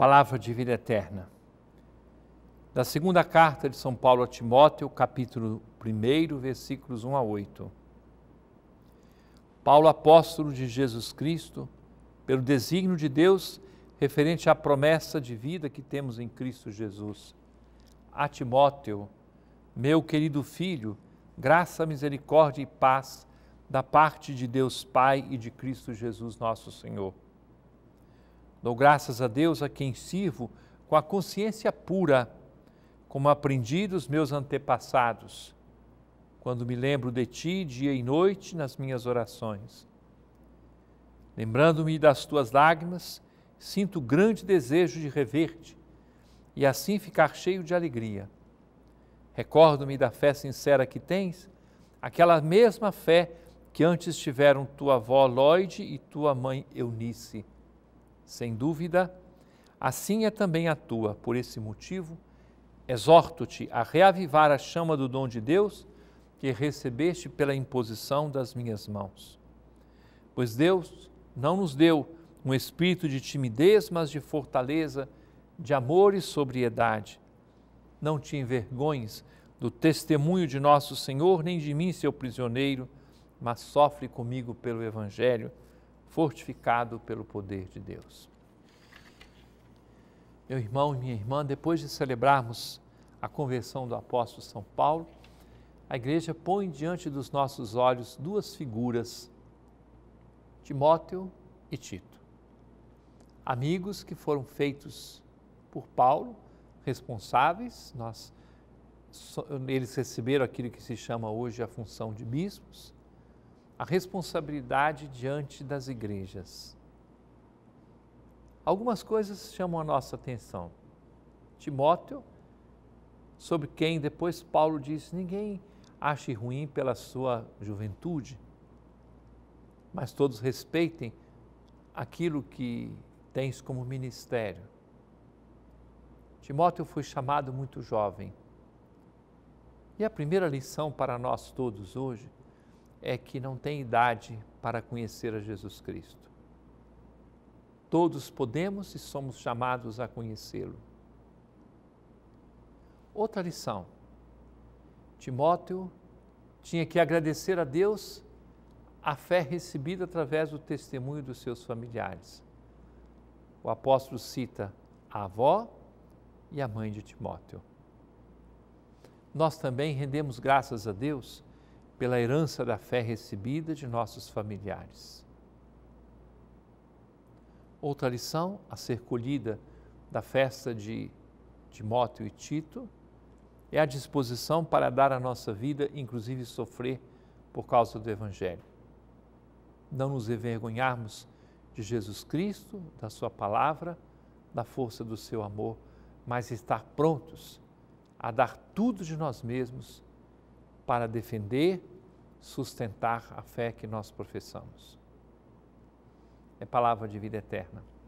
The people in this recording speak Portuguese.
palavra de vida eterna. Da segunda carta de São Paulo a Timóteo, capítulo 1, versículos 1 a 8. Paulo, apóstolo de Jesus Cristo, pelo desígnio de Deus, referente à promessa de vida que temos em Cristo Jesus. A Timóteo, meu querido filho, graça, misericórdia e paz da parte de Deus Pai e de Cristo Jesus, nosso Senhor. Dou graças a Deus a quem sirvo com a consciência pura, como aprendi dos meus antepassados, quando me lembro de ti dia e noite nas minhas orações. Lembrando-me das tuas lágrimas, sinto grande desejo de rever-te e assim ficar cheio de alegria. Recordo-me da fé sincera que tens, aquela mesma fé que antes tiveram tua avó Lloyd e tua mãe Eunice sem dúvida, assim é também a tua. Por esse motivo, exorto-te a reavivar a chama do dom de Deus que recebeste pela imposição das minhas mãos. Pois Deus não nos deu um espírito de timidez, mas de fortaleza, de amor e sobriedade. Não te envergonhes do testemunho de nosso Senhor, nem de mim, seu prisioneiro, mas sofre comigo pelo Evangelho fortificado pelo poder de Deus. Meu irmão e minha irmã, depois de celebrarmos a conversão do apóstolo São Paulo, a igreja põe diante dos nossos olhos duas figuras, Timóteo e Tito, amigos que foram feitos por Paulo, responsáveis, nós, eles receberam aquilo que se chama hoje a função de bispos, a responsabilidade diante das igrejas. Algumas coisas chamam a nossa atenção. Timóteo, sobre quem depois Paulo diz: ninguém ache ruim pela sua juventude, mas todos respeitem aquilo que tens como ministério. Timóteo foi chamado muito jovem. E a primeira lição para nós todos hoje é que não tem idade para conhecer a Jesus Cristo. Todos podemos e somos chamados a conhecê-lo. Outra lição. Timóteo tinha que agradecer a Deus a fé recebida através do testemunho dos seus familiares. O apóstolo cita a avó e a mãe de Timóteo. Nós também rendemos graças a Deus pela herança da fé recebida de nossos familiares. Outra lição a ser colhida da festa de Timóteo e Tito é a disposição para dar a nossa vida, inclusive sofrer por causa do Evangelho. Não nos envergonharmos de Jesus Cristo, da Sua palavra, da força do seu amor, mas estar prontos a dar tudo de nós mesmos para defender, sustentar a fé que nós professamos. É palavra de vida eterna.